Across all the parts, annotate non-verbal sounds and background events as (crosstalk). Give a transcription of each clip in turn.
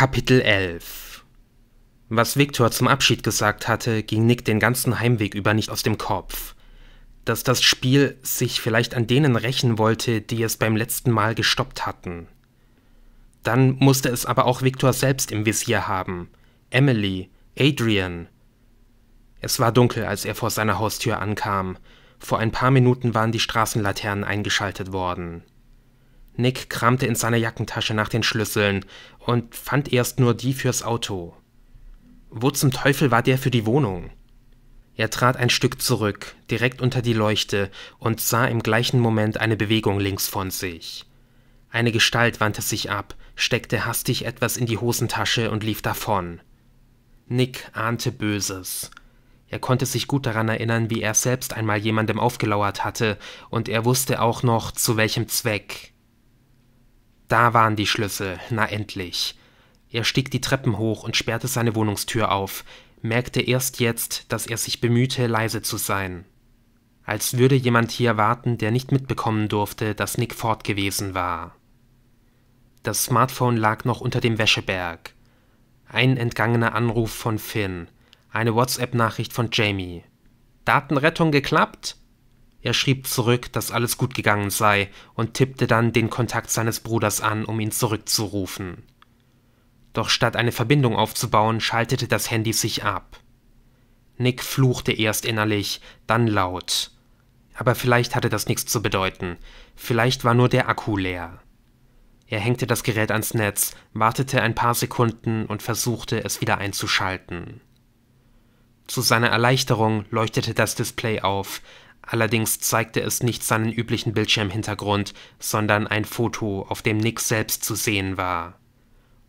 Kapitel 11 Was Viktor zum Abschied gesagt hatte, ging Nick den ganzen Heimweg über nicht aus dem Kopf. Dass das Spiel sich vielleicht an denen rächen wollte, die es beim letzten Mal gestoppt hatten. Dann musste es aber auch Viktor selbst im Visier haben. Emily, Adrian. Es war dunkel, als er vor seiner Haustür ankam. Vor ein paar Minuten waren die Straßenlaternen eingeschaltet worden. Nick kramte in seiner Jackentasche nach den Schlüsseln und fand erst nur die fürs Auto. Wo zum Teufel war der für die Wohnung? Er trat ein Stück zurück, direkt unter die Leuchte, und sah im gleichen Moment eine Bewegung links von sich. Eine Gestalt wandte sich ab, steckte hastig etwas in die Hosentasche und lief davon. Nick ahnte Böses. Er konnte sich gut daran erinnern, wie er selbst einmal jemandem aufgelauert hatte, und er wusste auch noch, zu welchem Zweck. Da waren die Schlüssel, na endlich. Er stieg die Treppen hoch und sperrte seine Wohnungstür auf, merkte erst jetzt, dass er sich bemühte, leise zu sein. Als würde jemand hier warten, der nicht mitbekommen durfte, dass Nick fort gewesen war. Das Smartphone lag noch unter dem Wäscheberg. Ein entgangener Anruf von Finn, eine WhatsApp-Nachricht von Jamie. Datenrettung geklappt? Er schrieb zurück, dass alles gut gegangen sei und tippte dann den Kontakt seines Bruders an, um ihn zurückzurufen. Doch statt eine Verbindung aufzubauen, schaltete das Handy sich ab. Nick fluchte erst innerlich, dann laut. Aber vielleicht hatte das nichts zu bedeuten. Vielleicht war nur der Akku leer. Er hängte das Gerät ans Netz, wartete ein paar Sekunden und versuchte, es wieder einzuschalten. Zu seiner Erleichterung leuchtete das Display auf, Allerdings zeigte es nicht seinen üblichen Bildschirmhintergrund, sondern ein Foto, auf dem Nick selbst zu sehen war.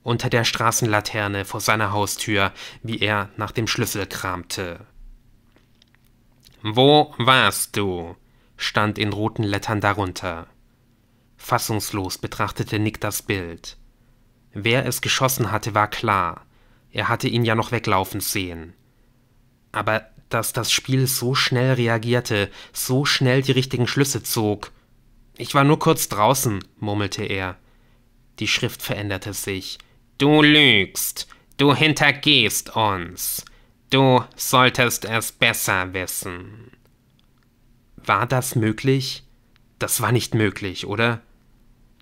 Unter der Straßenlaterne vor seiner Haustür, wie er nach dem Schlüssel kramte. Wo warst du? stand in roten Lettern darunter. Fassungslos betrachtete Nick das Bild. Wer es geschossen hatte, war klar. Er hatte ihn ja noch weglaufen sehen. Aber dass das Spiel so schnell reagierte, so schnell die richtigen Schlüsse zog. Ich war nur kurz draußen, murmelte er. Die Schrift veränderte sich. Du lügst, du hintergehst uns. Du solltest es besser wissen. War das möglich? Das war nicht möglich, oder?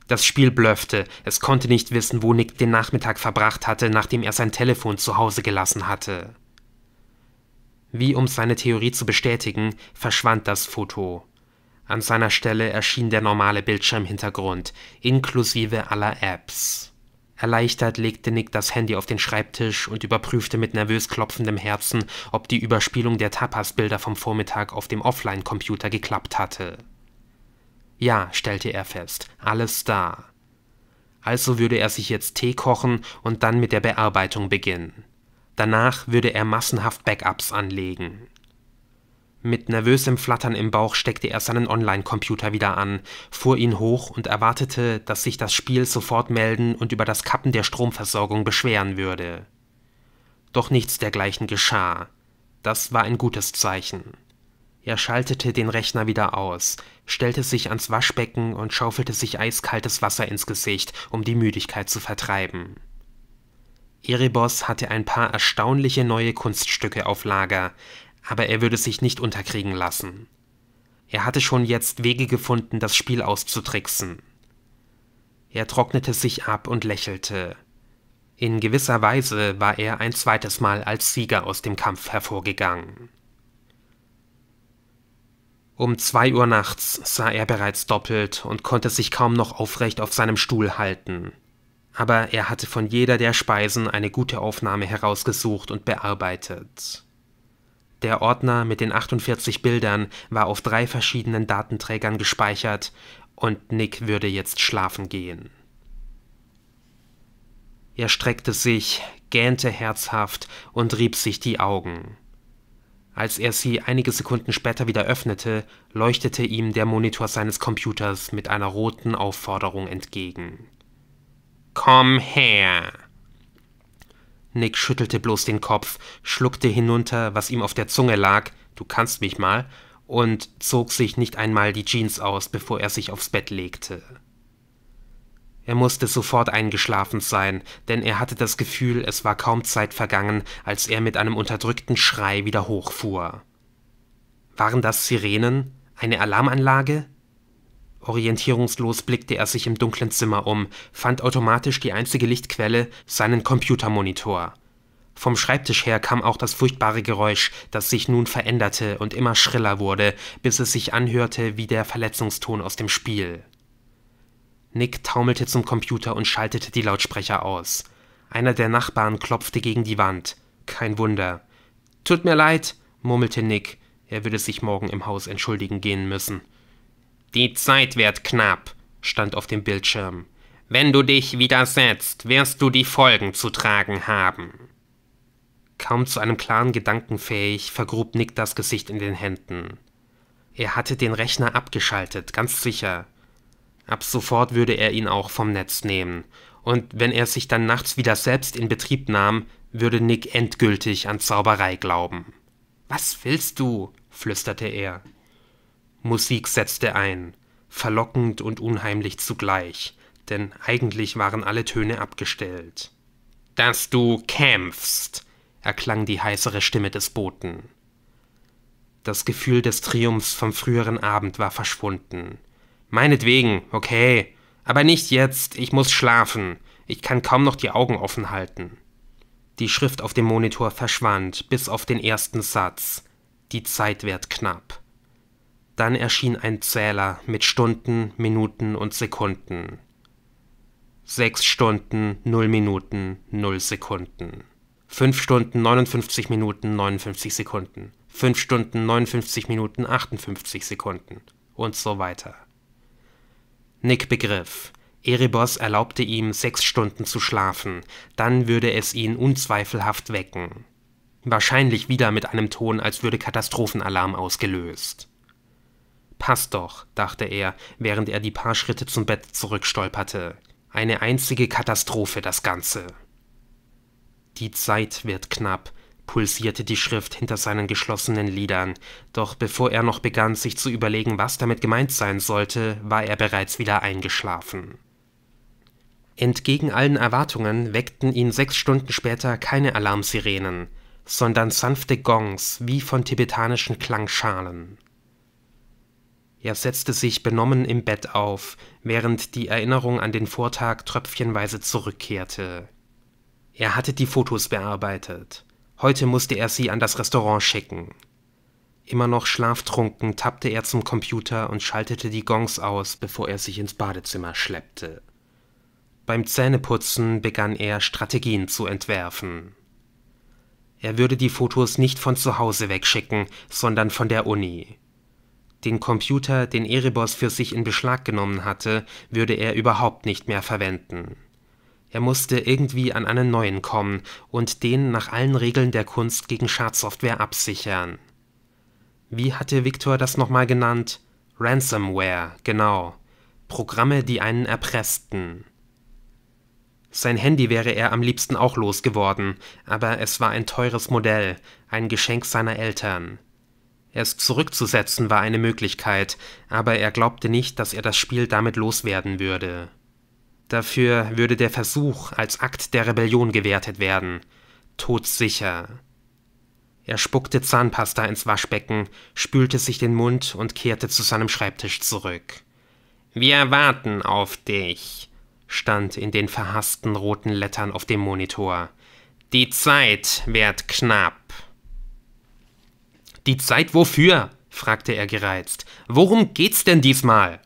Das Spiel blöffte. Es konnte nicht wissen, wo Nick den Nachmittag verbracht hatte, nachdem er sein Telefon zu Hause gelassen hatte. Wie um seine Theorie zu bestätigen, verschwand das Foto. An seiner Stelle erschien der normale Bildschirmhintergrund, inklusive aller Apps. Erleichtert legte Nick das Handy auf den Schreibtisch und überprüfte mit nervös klopfendem Herzen, ob die Überspielung der Tapas-Bilder vom Vormittag auf dem Offline-Computer geklappt hatte. Ja, stellte er fest, alles da. Also würde er sich jetzt Tee kochen und dann mit der Bearbeitung beginnen. Danach würde er massenhaft Backups anlegen. Mit nervösem Flattern im Bauch steckte er seinen Online-Computer wieder an, fuhr ihn hoch und erwartete, dass sich das Spiel sofort melden und über das Kappen der Stromversorgung beschweren würde. Doch nichts dergleichen geschah. Das war ein gutes Zeichen. Er schaltete den Rechner wieder aus, stellte sich ans Waschbecken und schaufelte sich eiskaltes Wasser ins Gesicht, um die Müdigkeit zu vertreiben. Erebos hatte ein paar erstaunliche neue Kunststücke auf Lager, aber er würde sich nicht unterkriegen lassen. Er hatte schon jetzt Wege gefunden, das Spiel auszutricksen. Er trocknete sich ab und lächelte. In gewisser Weise war er ein zweites Mal als Sieger aus dem Kampf hervorgegangen. Um zwei Uhr nachts sah er bereits doppelt und konnte sich kaum noch aufrecht auf seinem Stuhl halten aber er hatte von jeder der Speisen eine gute Aufnahme herausgesucht und bearbeitet. Der Ordner mit den 48 Bildern war auf drei verschiedenen Datenträgern gespeichert und Nick würde jetzt schlafen gehen. Er streckte sich, gähnte herzhaft und rieb sich die Augen. Als er sie einige Sekunden später wieder öffnete, leuchtete ihm der Monitor seines Computers mit einer roten Aufforderung entgegen. Komm her! Nick schüttelte bloß den Kopf, schluckte hinunter, was ihm auf der Zunge lag, du kannst mich mal, und zog sich nicht einmal die Jeans aus, bevor er sich aufs Bett legte. Er musste sofort eingeschlafen sein, denn er hatte das Gefühl, es war kaum Zeit vergangen, als er mit einem unterdrückten Schrei wieder hochfuhr. Waren das Sirenen? Eine Alarmanlage? Orientierungslos blickte er sich im dunklen Zimmer um, fand automatisch die einzige Lichtquelle, seinen Computermonitor. Vom Schreibtisch her kam auch das furchtbare Geräusch, das sich nun veränderte und immer schriller wurde, bis es sich anhörte wie der Verletzungston aus dem Spiel. Nick taumelte zum Computer und schaltete die Lautsprecher aus. Einer der Nachbarn klopfte gegen die Wand. Kein Wunder. Tut mir leid, murmelte Nick. Er würde sich morgen im Haus entschuldigen gehen müssen. Die Zeit wird knapp, stand auf dem Bildschirm. Wenn du dich widersetzt, wirst du die Folgen zu tragen haben. Kaum zu einem klaren Gedanken fähig, vergrub Nick das Gesicht in den Händen. Er hatte den Rechner abgeschaltet, ganz sicher. Ab sofort würde er ihn auch vom Netz nehmen, und wenn er sich dann nachts wieder selbst in Betrieb nahm, würde Nick endgültig an Zauberei glauben. Was willst du? flüsterte er. Musik setzte ein, verlockend und unheimlich zugleich, denn eigentlich waren alle Töne abgestellt. Dass du kämpfst, erklang die heisere Stimme des Boten. Das Gefühl des Triumphs vom früheren Abend war verschwunden. Meinetwegen, okay, aber nicht jetzt, ich muss schlafen, ich kann kaum noch die Augen offen halten. Die Schrift auf dem Monitor verschwand, bis auf den ersten Satz. Die Zeit wird knapp. Dann erschien ein Zähler mit Stunden, Minuten und Sekunden. Sechs Stunden, null Minuten, null Sekunden. 5 Stunden 59 Minuten 59 Sekunden, 5 Stunden 59 Minuten 58 Sekunden und so weiter. Nick begriff. Erebos erlaubte ihm, sechs Stunden zu schlafen, dann würde es ihn unzweifelhaft wecken. Wahrscheinlich wieder mit einem Ton, als würde Katastrophenalarm ausgelöst. Passt doch, dachte er, während er die paar Schritte zum Bett zurückstolperte. Eine einzige Katastrophe das Ganze. Die Zeit wird knapp, pulsierte die Schrift hinter seinen geschlossenen Lidern, doch bevor er noch begann, sich zu überlegen, was damit gemeint sein sollte, war er bereits wieder eingeschlafen. Entgegen allen Erwartungen weckten ihn sechs Stunden später keine Alarmsirenen, sondern sanfte Gongs wie von tibetanischen Klangschalen. Er setzte sich benommen im Bett auf, während die Erinnerung an den Vortag tröpfchenweise zurückkehrte. Er hatte die Fotos bearbeitet. Heute musste er sie an das Restaurant schicken. Immer noch schlaftrunken tappte er zum Computer und schaltete die Gongs aus, bevor er sich ins Badezimmer schleppte. Beim Zähneputzen begann er Strategien zu entwerfen. Er würde die Fotos nicht von zu Hause wegschicken, sondern von der Uni. Den Computer, den Erebos für sich in Beschlag genommen hatte, würde er überhaupt nicht mehr verwenden. Er musste irgendwie an einen neuen kommen und den nach allen Regeln der Kunst gegen Schadsoftware absichern. Wie hatte Viktor das nochmal genannt? Ransomware, genau. Programme, die einen erpressten. Sein Handy wäre er am liebsten auch losgeworden, aber es war ein teures Modell, ein Geschenk seiner Eltern. Es zurückzusetzen war eine Möglichkeit, aber er glaubte nicht, dass er das Spiel damit loswerden würde. Dafür würde der Versuch als Akt der Rebellion gewertet werden. Todsicher. Er spuckte Zahnpasta ins Waschbecken, spülte sich den Mund und kehrte zu seinem Schreibtisch zurück. Wir warten auf dich, stand in den verhassten roten Lettern auf dem Monitor. Die Zeit wird knapp. Die Zeit wofür? fragte er gereizt. Worum geht's denn diesmal?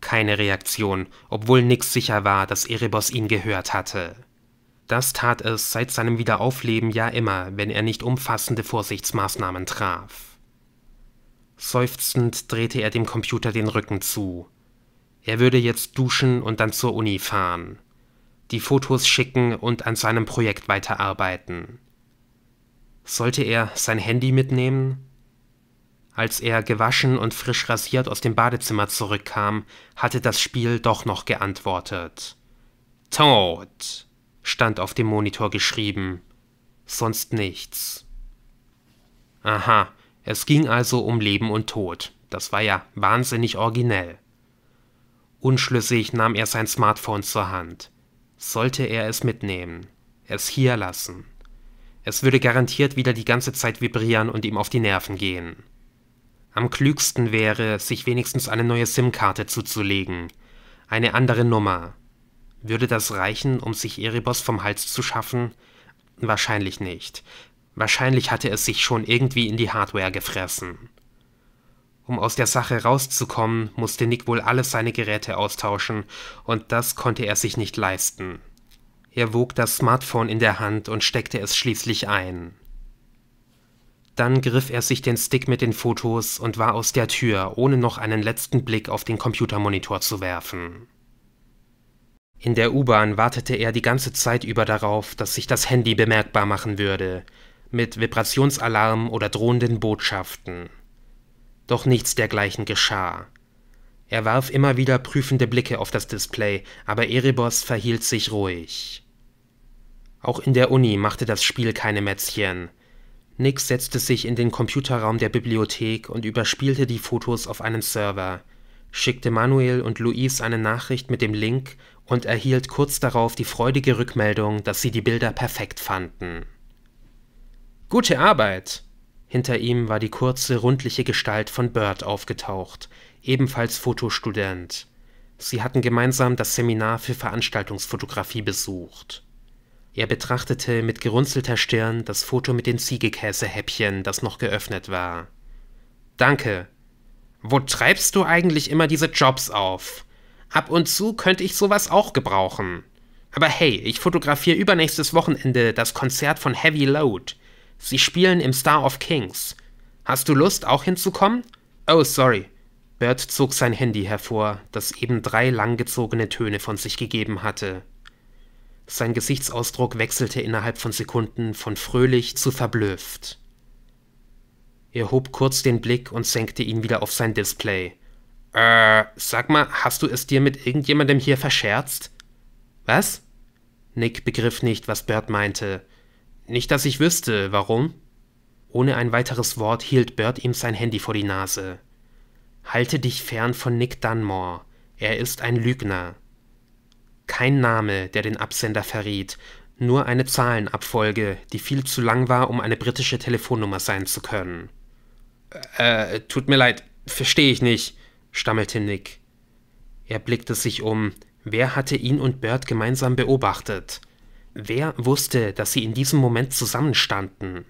Keine Reaktion, obwohl Nix sicher war, dass Erebos ihn gehört hatte. Das tat es seit seinem Wiederaufleben ja immer, wenn er nicht umfassende Vorsichtsmaßnahmen traf. Seufzend drehte er dem Computer den Rücken zu. Er würde jetzt duschen und dann zur Uni fahren, die Fotos schicken und an seinem Projekt weiterarbeiten. Sollte er sein Handy mitnehmen? Als er gewaschen und frisch rasiert aus dem Badezimmer zurückkam, hatte das Spiel doch noch geantwortet. Tod stand auf dem Monitor geschrieben, sonst nichts. Aha, es ging also um Leben und Tod. Das war ja wahnsinnig originell. Unschlüssig nahm er sein Smartphone zur Hand. Sollte er es mitnehmen, es hier lassen. Es würde garantiert wieder die ganze Zeit vibrieren und ihm auf die Nerven gehen. Am klügsten wäre, sich wenigstens eine neue SIM-Karte zuzulegen. Eine andere Nummer. Würde das reichen, um sich Erebos vom Hals zu schaffen? Wahrscheinlich nicht. Wahrscheinlich hatte es sich schon irgendwie in die Hardware gefressen. Um aus der Sache rauszukommen, musste Nick wohl alle seine Geräte austauschen, und das konnte er sich nicht leisten. Er wog das Smartphone in der Hand und steckte es schließlich ein. Dann griff er sich den Stick mit den Fotos und war aus der Tür, ohne noch einen letzten Blick auf den Computermonitor zu werfen. In der U-Bahn wartete er die ganze Zeit über darauf, dass sich das Handy bemerkbar machen würde, mit Vibrationsalarm oder drohenden Botschaften. Doch nichts dergleichen geschah. Er warf immer wieder prüfende Blicke auf das Display, aber Erebos verhielt sich ruhig. Auch in der Uni machte das Spiel keine Mätzchen. Nick setzte sich in den Computerraum der Bibliothek und überspielte die Fotos auf einen Server, schickte Manuel und Luis eine Nachricht mit dem Link und erhielt kurz darauf die freudige Rückmeldung, dass sie die Bilder perfekt fanden. Gute Arbeit! Hinter ihm war die kurze, rundliche Gestalt von Bird aufgetaucht, ebenfalls Fotostudent. Sie hatten gemeinsam das Seminar für Veranstaltungsfotografie besucht. Er betrachtete mit gerunzelter Stirn das Foto mit den Ziegekäsehäppchen, das noch geöffnet war. Danke. Wo treibst du eigentlich immer diese Jobs auf? Ab und zu könnte ich sowas auch gebrauchen. Aber hey, ich fotografiere übernächstes Wochenende das Konzert von Heavy Load. Sie spielen im Star of Kings. Hast du Lust, auch hinzukommen? Oh, sorry. Bert zog sein Handy hervor, das eben drei langgezogene Töne von sich gegeben hatte. Sein Gesichtsausdruck wechselte innerhalb von Sekunden von fröhlich zu verblüfft. Er hob kurz den Blick und senkte ihn wieder auf sein Display. Äh, sag mal, hast du es dir mit irgendjemandem hier verscherzt? Was? Nick begriff nicht, was Bert meinte. Nicht, dass ich wüsste, warum? Ohne ein weiteres Wort hielt Bert ihm sein Handy vor die Nase. Halte dich fern von Nick Dunmore. Er ist ein Lügner. Kein Name, der den Absender verriet, nur eine Zahlenabfolge, die viel zu lang war, um eine britische Telefonnummer sein zu können. Äh, äh, tut mir leid, verstehe ich nicht, stammelte Nick. Er blickte sich um. Wer hatte ihn und Bert gemeinsam beobachtet? Wer wusste, dass sie in diesem Moment zusammenstanden?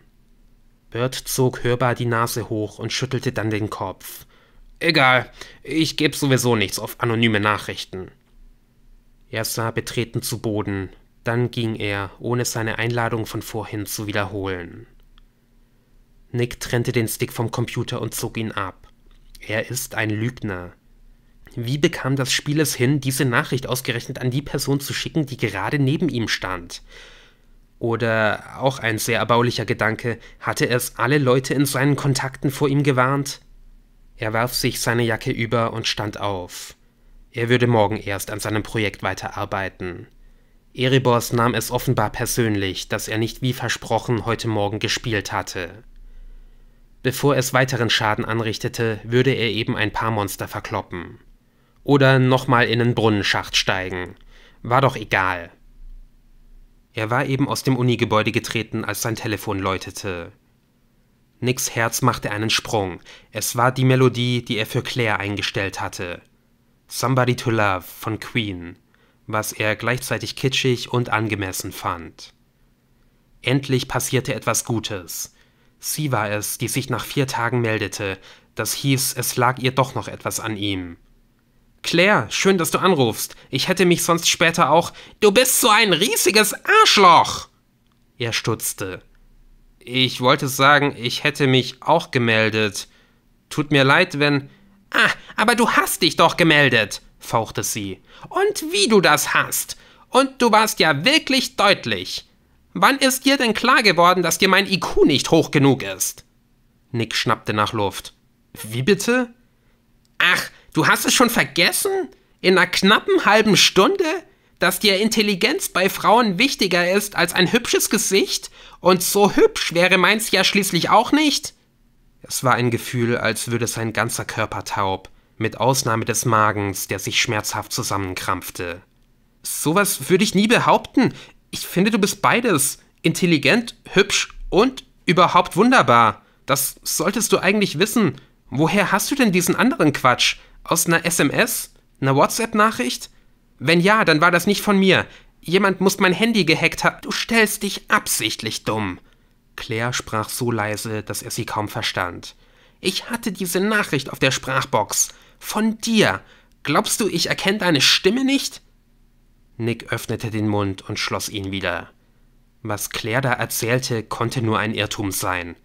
Bert zog hörbar die Nase hoch und schüttelte dann den Kopf. Egal, ich gebe sowieso nichts auf anonyme Nachrichten. Er sah betreten zu Boden, dann ging er, ohne seine Einladung von vorhin zu wiederholen. Nick trennte den Stick vom Computer und zog ihn ab. Er ist ein Lügner. Wie bekam das Spiel es hin, diese Nachricht ausgerechnet an die Person zu schicken, die gerade neben ihm stand? Oder auch ein sehr erbaulicher Gedanke, hatte es alle Leute in seinen Kontakten vor ihm gewarnt? Er warf sich seine Jacke über und stand auf. Er würde morgen erst an seinem Projekt weiterarbeiten. Erebos nahm es offenbar persönlich, dass er nicht wie versprochen heute Morgen gespielt hatte. Bevor es weiteren Schaden anrichtete, würde er eben ein paar Monster verkloppen. Oder nochmal in den Brunnenschacht steigen. War doch egal. Er war eben aus dem Unigebäude getreten, als sein Telefon läutete. Nicks Herz machte einen Sprung. Es war die Melodie, die er für Claire eingestellt hatte. Somebody to Love von Queen, was er gleichzeitig kitschig und angemessen fand. Endlich passierte etwas Gutes. Sie war es, die sich nach vier Tagen meldete. Das hieß, es lag ihr doch noch etwas an ihm. Claire, schön, dass du anrufst. Ich hätte mich sonst später auch. Du bist so ein riesiges Arschloch! Er stutzte. Ich wollte sagen, ich hätte mich auch gemeldet. Tut mir leid, wenn. Ah, aber du hast dich doch gemeldet, fauchte sie. Und wie du das hast. Und du warst ja wirklich deutlich. Wann ist dir denn klar geworden, dass dir mein IQ nicht hoch genug ist? Nick schnappte nach Luft. Wie bitte? Ach, du hast es schon vergessen? In einer knappen halben Stunde? Dass dir Intelligenz bei Frauen wichtiger ist als ein hübsches Gesicht? Und so hübsch wäre meins ja schließlich auch nicht? Es war ein Gefühl, als würde sein ganzer Körper taub, mit Ausnahme des Magens, der sich schmerzhaft zusammenkrampfte. Sowas würde ich nie behaupten. Ich finde, du bist beides. Intelligent, hübsch und überhaupt wunderbar. Das solltest du eigentlich wissen. Woher hast du denn diesen anderen Quatsch? Aus einer SMS? Einer WhatsApp-Nachricht? Wenn ja, dann war das nicht von mir. Jemand muss mein Handy gehackt haben. Du stellst dich absichtlich dumm. Claire sprach so leise, dass er sie kaum verstand. Ich hatte diese Nachricht auf der Sprachbox. Von dir. Glaubst du, ich erkenne deine Stimme nicht? Nick öffnete den Mund und schloss ihn wieder. Was Claire da erzählte, konnte nur ein Irrtum sein.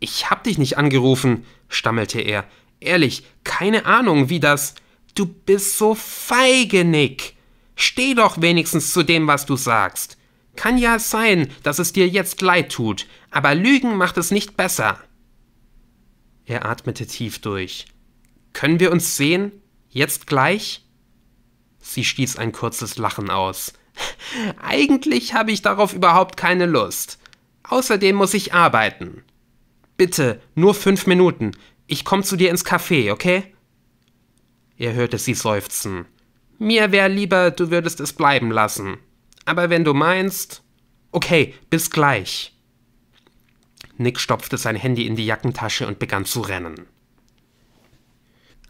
Ich hab dich nicht angerufen, stammelte er. Ehrlich, keine Ahnung, wie das. Du bist so feige, Nick. Steh doch wenigstens zu dem, was du sagst. Kann ja sein, dass es dir jetzt leid tut, aber Lügen macht es nicht besser. Er atmete tief durch. Können wir uns sehen? Jetzt gleich? Sie stieß ein kurzes Lachen aus. (laughs) Eigentlich habe ich darauf überhaupt keine Lust. Außerdem muss ich arbeiten. Bitte, nur fünf Minuten. Ich komme zu dir ins Café, okay? Er hörte sie seufzen. Mir wäre lieber, du würdest es bleiben lassen aber wenn du meinst, okay, bis gleich. Nick stopfte sein Handy in die Jackentasche und begann zu rennen.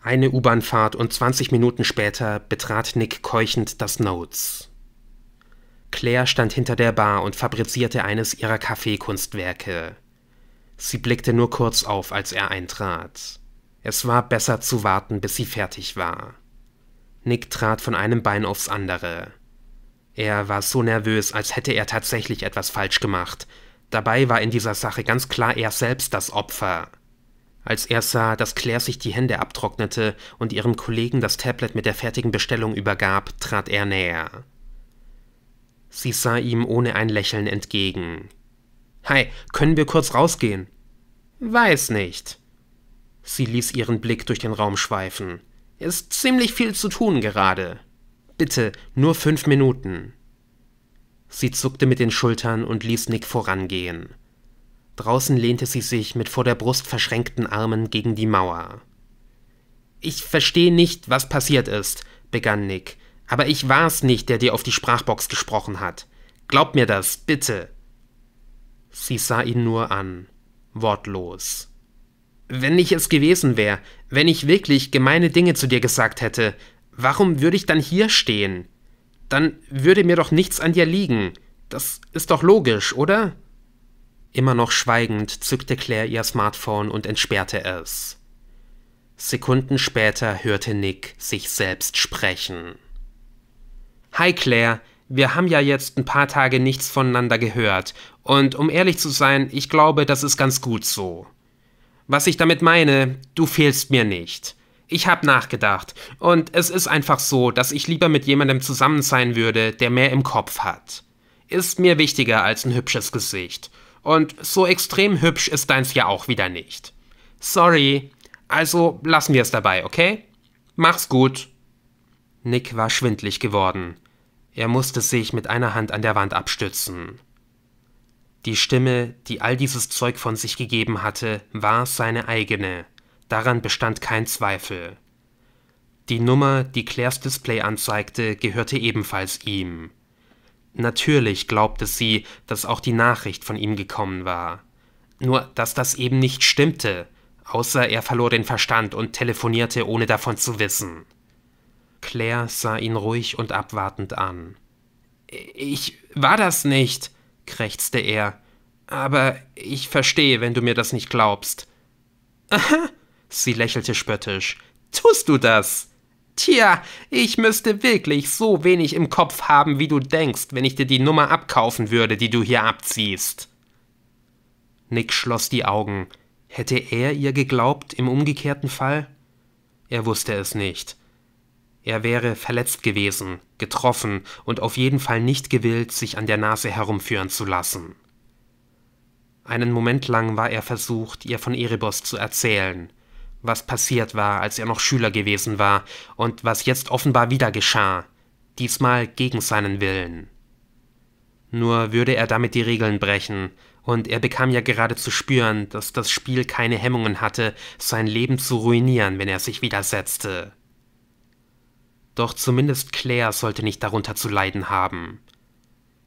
Eine u bahnfahrt und 20 Minuten später betrat Nick keuchend das Notes. Claire stand hinter der Bar und fabrizierte eines ihrer Kaffeekunstwerke. Sie blickte nur kurz auf, als er eintrat. Es war besser zu warten, bis sie fertig war. Nick trat von einem Bein aufs andere. Er war so nervös, als hätte er tatsächlich etwas falsch gemacht. Dabei war in dieser Sache ganz klar er selbst das Opfer. Als er sah, dass Claire sich die Hände abtrocknete und ihrem Kollegen das Tablet mit der fertigen Bestellung übergab, trat er näher. Sie sah ihm ohne ein Lächeln entgegen. Hi, können wir kurz rausgehen? Weiß nicht. Sie ließ ihren Blick durch den Raum schweifen. Ist ziemlich viel zu tun gerade. Bitte, nur fünf Minuten. Sie zuckte mit den Schultern und ließ Nick vorangehen. Draußen lehnte sie sich mit vor der Brust verschränkten Armen gegen die Mauer. Ich verstehe nicht, was passiert ist, begann Nick, aber ich war's nicht, der dir auf die Sprachbox gesprochen hat. Glaub mir das, bitte. Sie sah ihn nur an, wortlos. Wenn ich es gewesen wäre, wenn ich wirklich gemeine Dinge zu dir gesagt hätte, warum würde ich dann hier stehen? Dann würde mir doch nichts an dir liegen. Das ist doch logisch, oder? Immer noch schweigend zückte Claire ihr Smartphone und entsperrte es. Sekunden später hörte Nick sich selbst sprechen. Hi Claire, wir haben ja jetzt ein paar Tage nichts voneinander gehört, und um ehrlich zu sein, ich glaube, das ist ganz gut so. Was ich damit meine, du fehlst mir nicht. Ich habe nachgedacht und es ist einfach so, dass ich lieber mit jemandem zusammen sein würde, der mehr im Kopf hat. Ist mir wichtiger als ein hübsches Gesicht. Und so extrem hübsch ist deins ja auch wieder nicht. Sorry. Also lassen wir es dabei, okay? Mach's gut. Nick war schwindlig geworden. Er musste sich mit einer Hand an der Wand abstützen. Die Stimme, die all dieses Zeug von sich gegeben hatte, war seine eigene. Daran bestand kein Zweifel. Die Nummer, die Claires Display anzeigte, gehörte ebenfalls ihm. Natürlich glaubte sie, dass auch die Nachricht von ihm gekommen war. Nur, dass das eben nicht stimmte, außer er verlor den Verstand und telefonierte, ohne davon zu wissen. Claire sah ihn ruhig und abwartend an. Ich war das nicht, krächzte er. Aber ich verstehe, wenn du mir das nicht glaubst. Aha, (laughs) Sie lächelte spöttisch. Tust du das? Tja, ich müsste wirklich so wenig im Kopf haben, wie du denkst, wenn ich dir die Nummer abkaufen würde, die du hier abziehst. Nick schloss die Augen. Hätte er ihr geglaubt im umgekehrten Fall? Er wusste es nicht. Er wäre verletzt gewesen, getroffen und auf jeden Fall nicht gewillt, sich an der Nase herumführen zu lassen. Einen Moment lang war er versucht, ihr von Erebos zu erzählen was passiert war, als er noch Schüler gewesen war und was jetzt offenbar wieder geschah, diesmal gegen seinen Willen. Nur würde er damit die Regeln brechen, und er bekam ja gerade zu spüren, dass das Spiel keine Hemmungen hatte, sein Leben zu ruinieren, wenn er sich widersetzte. Doch zumindest Claire sollte nicht darunter zu leiden haben.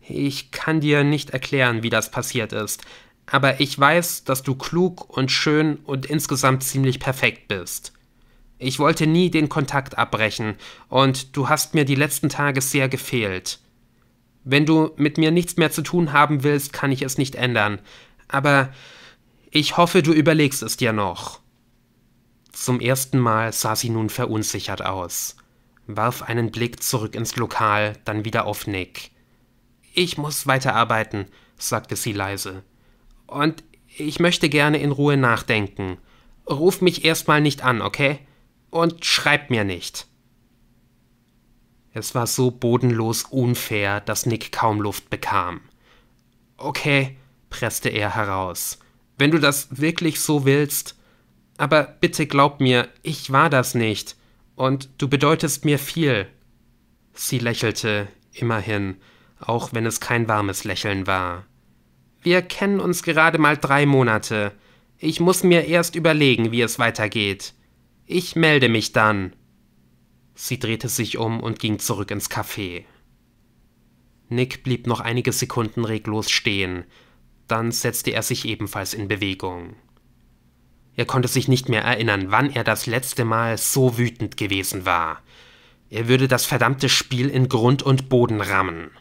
Ich kann dir nicht erklären, wie das passiert ist, aber ich weiß, dass du klug und schön und insgesamt ziemlich perfekt bist. Ich wollte nie den Kontakt abbrechen, und du hast mir die letzten Tage sehr gefehlt. Wenn du mit mir nichts mehr zu tun haben willst, kann ich es nicht ändern, aber ich hoffe, du überlegst es dir noch. Zum ersten Mal sah sie nun verunsichert aus, warf einen Blick zurück ins Lokal, dann wieder auf Nick. Ich muss weiterarbeiten, sagte sie leise. Und ich möchte gerne in Ruhe nachdenken. Ruf mich erstmal nicht an, okay? Und schreib mir nicht. Es war so bodenlos unfair, dass Nick kaum Luft bekam. Okay, presste er heraus. Wenn du das wirklich so willst. Aber bitte glaub mir, ich war das nicht. Und du bedeutest mir viel. Sie lächelte, immerhin, auch wenn es kein warmes Lächeln war. Wir kennen uns gerade mal drei Monate. Ich muss mir erst überlegen, wie es weitergeht. Ich melde mich dann. Sie drehte sich um und ging zurück ins Café. Nick blieb noch einige Sekunden reglos stehen, dann setzte er sich ebenfalls in Bewegung. Er konnte sich nicht mehr erinnern, wann er das letzte Mal so wütend gewesen war. Er würde das verdammte Spiel in Grund und Boden rammen.